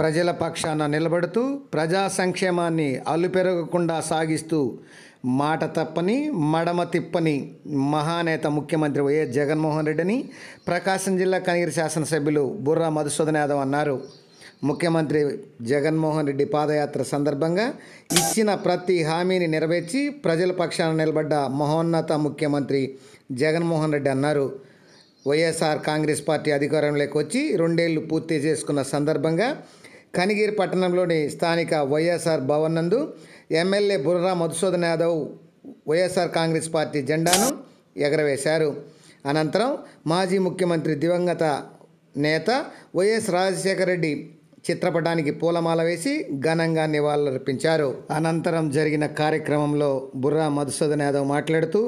ప్రజల పక్షాన నిలబడుతూ ప్రజా సంక్షేమాన్ని అల్లుపెరగకుండా సాగిస్తూ మాట తప్పని మడమ తిప్పని మహానేత ముఖ్యమంత్రి వైఎస్ జగన్మోహన్ రెడ్డిని ప్రకాశం జిల్లా కనిగిరి శాసనసభ్యులు బుర్రా మధుసూదన్ యాదవ్ అన్నారు ముఖ్యమంత్రి జగన్మోహన్ రెడ్డి పాదయాత్ర సందర్భంగా ఇచ్చిన ప్రతి హామీని నెరవేర్చి ప్రజల పక్షాన నిలబడ్డ మహోన్నత ముఖ్యమంత్రి జగన్మోహన్ రెడ్డి అన్నారు వైఎస్ఆర్ కాంగ్రెస్ పార్టీ అధికారంలోకి వచ్చి రెండేళ్లు పూర్తి చేసుకున్న సందర్భంగా కనిగిరి పట్టణంలోని స్థానిక వైఎస్ఆర్ భవన్ నందు ఎమ్మెల్యే బుర్రా మధుసూదన్ యాదవ్ వైఎస్ఆర్ కాంగ్రెస్ పార్టీ జెండాను ఎగరవేశారు అనంతరం మాజీ ముఖ్యమంత్రి దివంగత నేత వైఎస్ రాజశేఖర రెడ్డి చిత్రపటానికి పూలమాల వేసి ఘనంగా నివాళులర్పించారు అనంతరం జరిగిన కార్యక్రమంలో బుర్రా మధుసూదన్ యాదవ్ మాట్లాడుతూ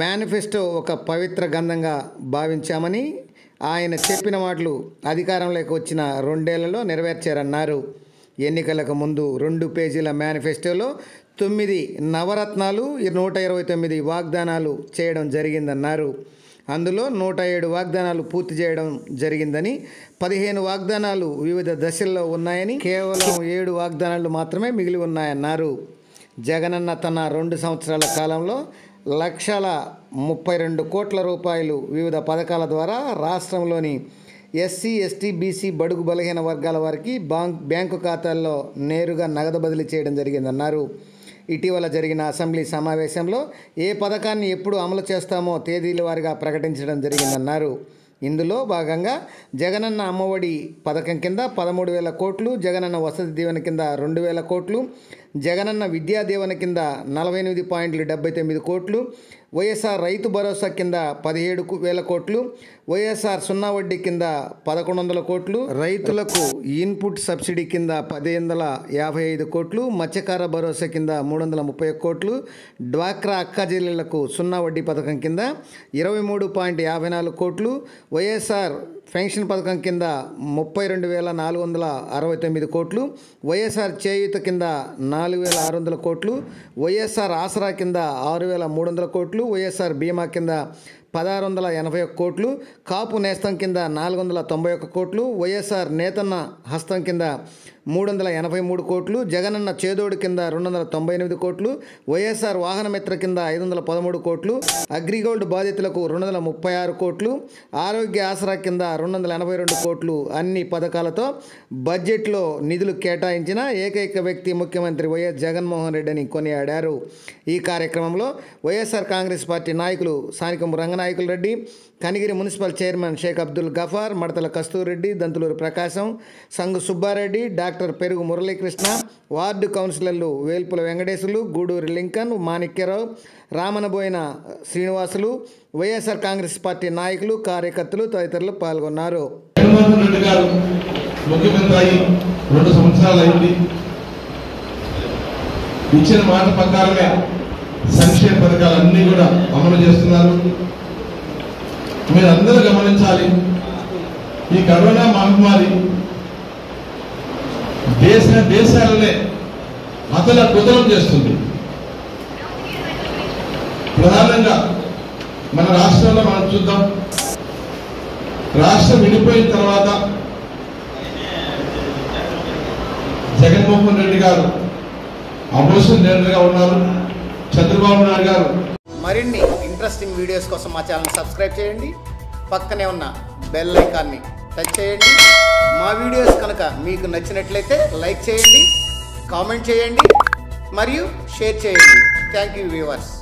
మేనిఫెస్టో ఒక పవిత్ర గంధంగా భావించామని ఆయన చెప్పిన మాటలు అధికారంలోకి వచ్చిన రెండేళ్లలో నెరవేర్చారన్నారు ఎన్నికలకు ముందు రెండు పేజీల మేనిఫెస్టోలో తొమ్మిది నవరత్నాలు నూట ఇరవై తొమ్మిది వాగ్దానాలు చేయడం జరిగిందన్నారు అందులో నూట ఏడు వాగ్దానాలు పూర్తి చేయడం జరిగిందని పదిహేను వాగ్దానాలు వివిధ దశల్లో ఉన్నాయని కేవలం ఏడు వాగ్దానాలు మాత్రమే మిగిలి ఉన్నాయన్నారు జగనన్న తన రెండు సంవత్సరాల కాలంలో లక్షల ముప్పై రెండు కోట్ల రూపాయలు వివిధ పథకాల ద్వారా రాష్ట్రంలోని ఎస్సీ ఎస్టీ బీసీ బడుగు బలహీన వర్గాల వారికి బ్యాంక్ బ్యాంకు ఖాతాల్లో నేరుగా నగదు బదిలీ చేయడం జరిగిందన్నారు ఇటీవల జరిగిన అసెంబ్లీ సమావేశంలో ఏ పథకాన్ని ఎప్పుడు అమలు చేస్తామో తేదీల వారిగా ప్రకటించడం జరిగిందన్నారు ఇందులో భాగంగా జగనన్న అమ్మఒడి పథకం కింద పదమూడు వేల కోట్లు జగనన్న వసతి దీవెన కింద రెండు వేల కోట్లు జగనన్న విద్యా దీవెన కింద నలభై ఎనిమిది పాయింట్లు డెబ్బై తొమ్మిది కోట్లు వైఎస్ఆర్ రైతు భరోసా కింద పదిహేడు వేల కోట్లు వైఎస్ఆర్ సున్నా వడ్డీ కింద పదకొండు వందల కోట్లు రైతులకు ఇన్పుట్ సబ్సిడీ కింద పది వందల యాభై ఐదు కోట్లు మత్స్యకార భరోసా కింద మూడు వందల ముప్పై కోట్లు డ్వాక్రా అక్క జిల్లలకు సున్నా వడ్డీ పథకం కింద ఇరవై మూడు పాయింట్ యాభై నాలుగు కోట్లు వైఎస్ఆర్ పెన్షన్ పథకం కింద ముప్పై రెండు వేల నాలుగు వందల అరవై తొమ్మిది కోట్లు వైఎస్ఆర్ చేయూత కింద నాలుగు వేల ఆరు వందల కోట్లు వైఎస్ఆర్ ఆసరా కింద ఆరు వేల మూడు వందల కోట్లు వైఎస్ఆర్ బీమా కింద పదహారు వందల ఎనభై ఒక్క కోట్లు కాపు నేస్తం కింద నాలుగు వందల తొంభై ఒక్క కోట్లు వైఎస్ఆర్ నేతన్న హస్తం కింద మూడు వందల ఎనభై మూడు కోట్లు జగనన్న చేదోడు కింద రెండు వందల తొంభై ఎనిమిది కోట్లు వైఎస్ఆర్ వాహనమిత్ర కింద ఐదు వందల పదమూడు కోట్లు అగ్రిగోల్డ్ బాధితులకు రెండు వందల ముప్పై ఆరు కోట్లు ఆరోగ్య ఆసరా కింద రెండు వందల ఎనభై రెండు కోట్లు అన్ని పథకాలతో బడ్జెట్లో నిధులు కేటాయించిన ఏకైక వ్యక్తి ముఖ్యమంత్రి వైఎస్ జగన్మోహన్ రెడ్డిని కొనియాడారు ఈ కార్యక్రమంలో వైఎస్ఆర్ కాంగ్రెస్ పార్టీ నాయకులు సానికం రంగన Ranganayakula Reddy Kanigiri municipal chairman Sheikh Abdul Gafar Madathala Kasturreddy Danthuluru Prakasam Sanghu Subbareddy doctor Perugu Muralikrishna ward కౌన్సిలర్లు వేల్పుల వెంకటేశులు గూడూరి లింకన్ మాణిక్యరావు రామనబోయిన శ్రీనివాసులు వైఎస్ఆర్ కాంగ్రెస్ పార్టీ నాయకులు కార్యకర్తలు తదితరులు పాల్గొన్నారు ఇచ్చిన మాట ప్రకారంగా సంక్షేమ పథకాలన్నీ కూడా అమలు చేస్తున్నారు మీరందరూ గమనించాలి ఈ కరోనా మహమ్మారి దేశ దేశాలనే అతల కుతలం చేస్తుంది ప్రధానంగా మన రాష్ట్రంలో మనం చూద్దాం రాష్ట్రం విడిపోయిన తర్వాత జగన్మోహన్ రెడ్డి గారు అమోషన్ లీడర్గా ఉన్నారు చంద్రబాబు నాయుడు గారు మరిన్ని ఇంట్రెస్టింగ్ వీడియోస్ కోసం మా ఛానల్ సబ్స్క్రైబ్ చేయండి పక్కనే ఉన్న బెల్ ఐకాన్ని టచ్ చేయండి మా వీడియోస్ కనుక మీకు నచ్చినట్లయితే లైక్ చేయండి కామెంట్ చేయండి మరియు షేర్ చేయండి థ్యాంక్ యూ వ్యూవర్స్